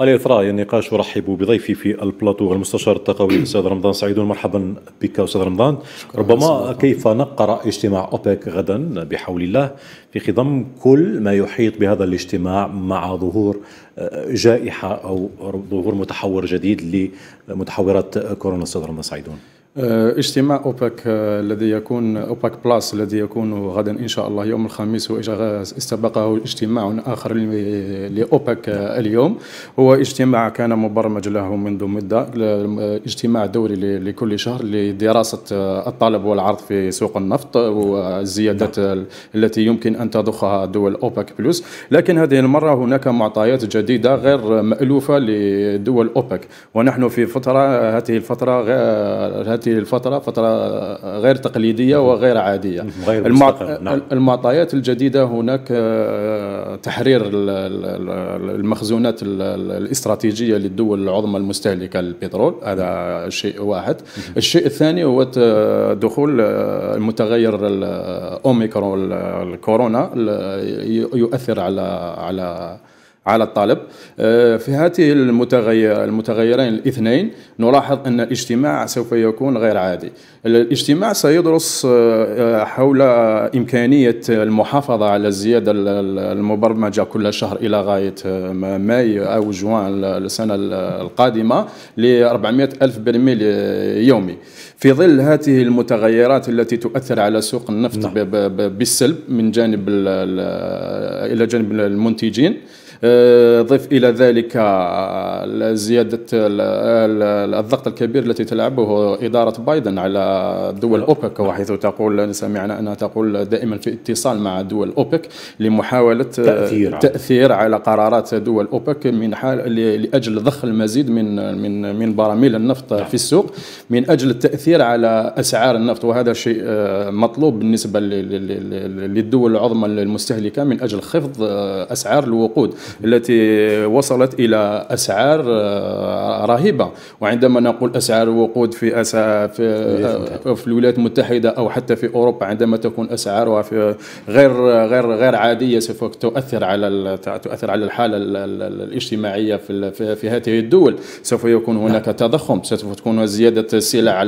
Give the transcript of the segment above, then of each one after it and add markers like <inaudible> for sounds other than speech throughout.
اثراء النقاش أرحب بضيفي في البلاطو المستشار التقوي الأستاذ رمضان سعيدون مرحبا بك أستاذ رمضان ربما كيف نقرأ اجتماع أوبك غدا بحول الله في خضم كل ما يحيط بهذا الاجتماع مع ظهور آه، جائحة أو ظهور متحور جديد لمتحورات كورونا أستاذ رمضان سعيدون آه، اجتماع اوبك آه، الذي يكون اوبك بلاس الذي يكون غدا ان شاء الله يوم الخميس استبقه اجتماع اخر لاوبك آه، اليوم هو اجتماع كان مبرمج له منذ مده اجتماع دوري لكل شهر لدراسه الطلب والعرض في سوق النفط والزيادات نعم. التي يمكن ان تضخها دول اوبك بلس لكن هذه المره هناك معطيات جديده غير مالوفه لدول اوبك ونحن في فتره هذه الفتره قلتي الفتره فتره غير تقليديه وغير عاديه <laughs> غير نعم. المعطيات الجديده هناك آه، تحرير المخزونات الاستراتيجيه للدول العظمى المستهلكه للبترول هذا شيء واحد الشيء الثاني هو دخول آه، المتغير الاوميكرون آه، الكورونا يؤثر على على على الطالب آه، في هذه المتغير المتغيرين الاثنين نلاحظ أن الاجتماع سوف يكون غير عادي الاجتماع سيدرس آه، آه، حول إمكانية المحافظة على الزيادة المبرمجة كل شهر إلى غاية ماي أو جوان السنة القادمة ل 400 ألف برميل يومي في ظل هذه المتغيرات التي تؤثر على سوق النفط نعم. بالسلب من جانب إلى جانب المنتجين ضف إلى ذلك آه، زيادة الضغط الكبير التي تلعبه إدارة بايدن على دول أوبك وحيث تقول سمعنا أنها تقول دائما في اتصال مع دول أوبك لمحاولة آه، تأثير, تأثير على قرارات دول أوبك من حال لأجل ضخ المزيد من من من براميل النفط في السوق من أجل التأثير على أسعار النفط وهذا شيء آه، مطلوب بالنسبة للدول العظمى المستهلكة من أجل خفض أسعار الوقود التي وصلت إلى أسعار آه، رهيبة وعندما نقول أسعار وقود في أسعار في, في الولايات المتحدة أو حتى في أوروبا عندما تكون أسعارها في غير غير غير عادية سوف تؤثر على تؤثر على الحالة الاجتماعية في في هذه الدول سوف يكون هناك نعم. تضخم سوف تكون زيادة السلع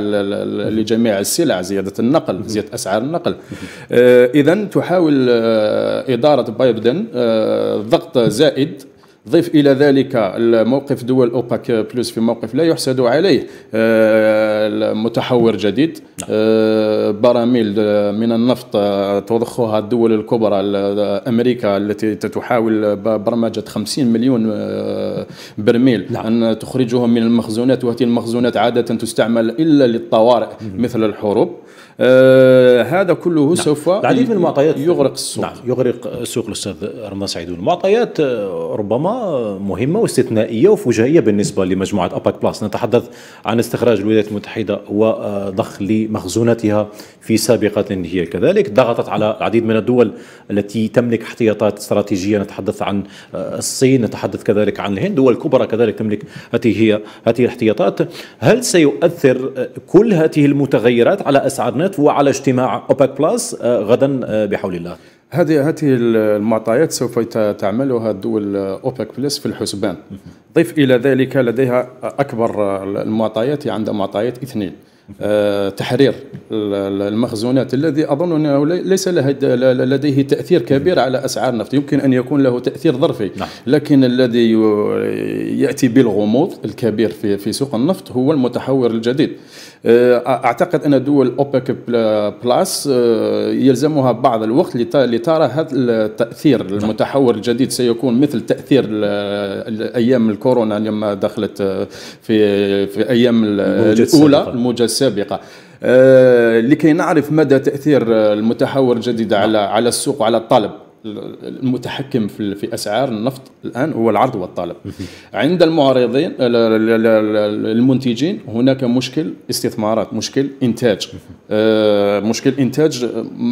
لجميع السلع زيادة النقل زيادة أسعار النقل آه، إذا تحاول آه، إدارة بايدن ضغط زائد البعيد ضيف إلى ذلك الموقف دول أوباك بلس في موقف لا يحسد عليه آه، متحور جديد نعم. آه، براميل آه، من النفط تضخها الدول الكبرى أمريكا التي تحاول برمجة 50 مليون برميل نعم. أن تخرجهم من المخزونات وهذه المخزونات عادة تستعمل إلا للطوارئ مثل الحروب آه، هذا كله نعم. سوف العديد من المعطيات يغرق السوق نعم يغرق السوق الاستاذ رمضان سعيد المعطيات آه، ربما مهمه واستثنائيه وفجائيه بالنسبه لمجموعه اباك بلاس نتحدث عن استخراج الولايات المتحده وضخ لمخزوناتها في سابقه هي كذلك ضغطت على العديد من الدول التي تملك احتياطات استراتيجيه نتحدث عن آه، الصين نتحدث كذلك عن الهند دول كبرى كذلك تملك هذه هي هذه الاحتياطات هل سيؤثر كل هذه المتغيرات على اسعار البيانات وعلى اجتماع أوبك بلس آه، غدا آه، بحول الله هذه هذه المعطيات سوف تعملها الدول اوبك بلس في الحسبان ضيف الى ذلك لديها اكبر المعطيات عندها معطيات اثنين آه، تحرير المخزونات الذي اظن انه ليس له لديه تاثير كبير على اسعار النفط يمكن ان يكون له تاثير ظرفي نعم. لكن الذي ياتي بالغموض الكبير في في سوق النفط هو المتحور الجديد آه، اعتقد ان دول اوبك بلاس آه، يلزمها بعض الوقت لترى هذا التاثير نعم. المتحور الجديد سيكون مثل تاثير ايام الكورونا لما دخلت في في ايام الاولى الموجه السابقه آه، لكي نعرف مدى تاثير آه، المتحور الجديد على على السوق وعلى الطلب المتحكم في اسعار النفط الان هو العرض والطلب عند المعارضين المنتجين هناك مشكل استثمارات مشكل انتاج آه، مشكل انتاج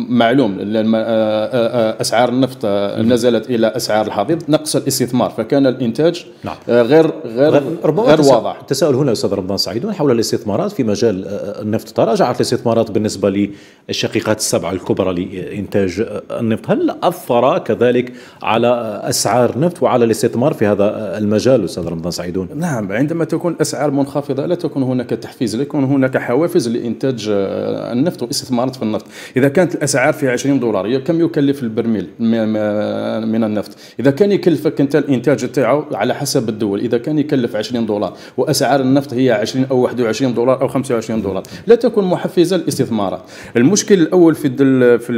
معلوم آه، آه، اسعار النفط نزلت الى اسعار الحضيض نقص الاستثمار فكان الانتاج نعم. غير غير ربما غير واضح التساؤل هنا استاذ رمضان سعيد حول الاستثمارات في مجال النفط تراجعت الاستثمارات بالنسبه للشقيقات السبعه الكبرى لانتاج النفط هل اثر الفقراء كذلك على أسعار نفط وعلى الاستثمار في هذا المجال أستاذ رمضان سعيدون نعم عندما تكون الأسعار منخفضة لا تكون هناك تحفيز لا يكون هناك حوافز لإنتاج آه، النفط والاستثمارات في النفط إذا كانت الأسعار في 20 دولار كم يكلف البرميل من النفط إذا كان يكلفك أنت الإنتاج تاعه على حسب الدول إذا كان يكلف 20 دولار وأسعار النفط هي 20 أو 21 دولار أو 25 دولار لا تكون محفزة للاستثمارات المشكل الأول في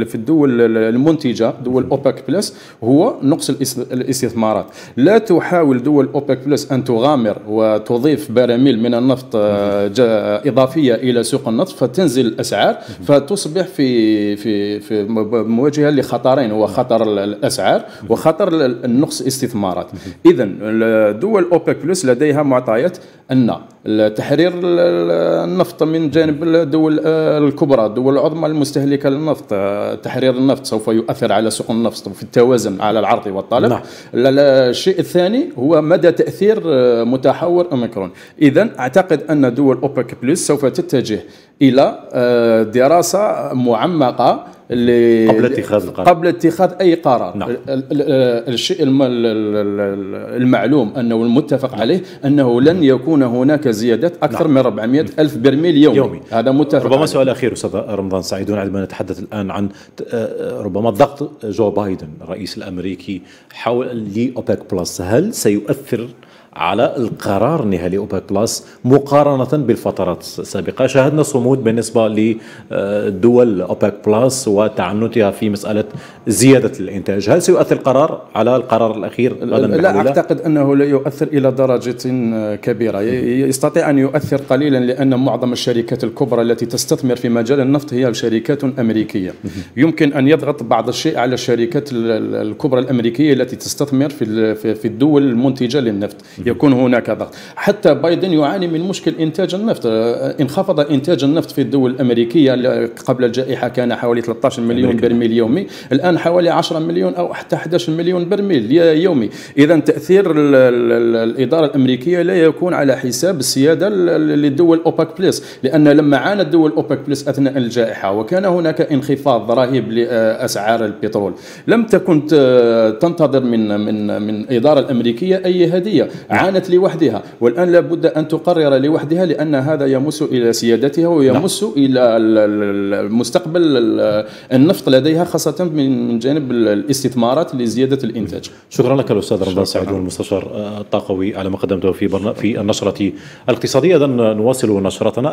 في الدول المنتجة دول اوباك أوبك بلس هو نقص الاستثمارات لا تحاول دول أوبك بلس أن تغامر وتضيف براميل من النفط آه، إضافية إلى سوق النفط فتنزل الأسعار فتصبح في في في مواجهة لخطرين هو خطر الأسعار وخطر النقص استثمارات إذا دول أوبك بلس لديها معطيات ان تحرير النفط من جانب الدول الكبرى الدول العظمى المستهلكه للنفط تحرير النفط سوف يؤثر على سوق النفط في التوازن على العرض والطلب نعم. الشيء الثاني هو مدى تاثير آه، متحور اوميكرون اذا اعتقد ان دول اوبك بلس سوف تتجه الى آه، دراسه معمقه اللي قبل اتخاذ القرار قبل اتخاذ اي قرار نعم. الشيء المعلوم انه المتفق نعم. عليه انه لن يكون هناك زيادات اكثر نعم. من 400 الف برميل يومي, يومي. هذا متفق ربما عليه. سؤال اخير استاذ رمضان سعيد عندما نتحدث الان عن آه، ربما ضغط جو بايدن الرئيس الامريكي حول لي اوبك بلس هل سيؤثر على القرار النهائي لأوبك بلس مقارنة بالفترات السابقة شاهدنا صمود بالنسبة لدول أوبك بلس وتعنتها في مسألة زيادة الإنتاج هل سيؤثر القرار على القرار الأخير لا أعتقد أنه لا يؤثر إلى درجة كبيرة يستطيع أن يؤثر قليلا لأن معظم الشركات الكبرى التي تستثمر في مجال النفط هي شركات أمريكية يمكن أن يضغط بعض الشيء على الشركات الكبرى الأمريكية التي تستثمر في الدول المنتجة للنفط يكون هناك ضغط حتى بايدن يعاني من مشكل انتاج النفط آه، انخفض انتاج النفط في الدول الامريكيه قبل الجائحه كان حوالي 13 مليون أمريكا. برميل يومي الان حوالي 10 مليون او حتى 11 مليون برميل يومي اذا تاثير الاداره الامريكيه لا يكون على حساب السياده للدول اوبك بلس لان لما عانت دول اوبك بلس اثناء الجائحه وكان هناك انخفاض رهيب لاسعار البترول لم تكن تنتظر من من من الاداره الامريكيه اي هديه نعم. عانت لوحدها والآن لابد أن تقرر لوحدها لأن هذا يمس إلى سيادتها ويمس نعم. إلى مستقبل النفط لديها خاصة من جانب الاستثمارات لزيادة الإنتاج شكرا لك الأستاذ رمضان سعد المستشار الطاقوي على ما قدمته في, في النشرة الاقتصادية إذا نواصل نشرتنا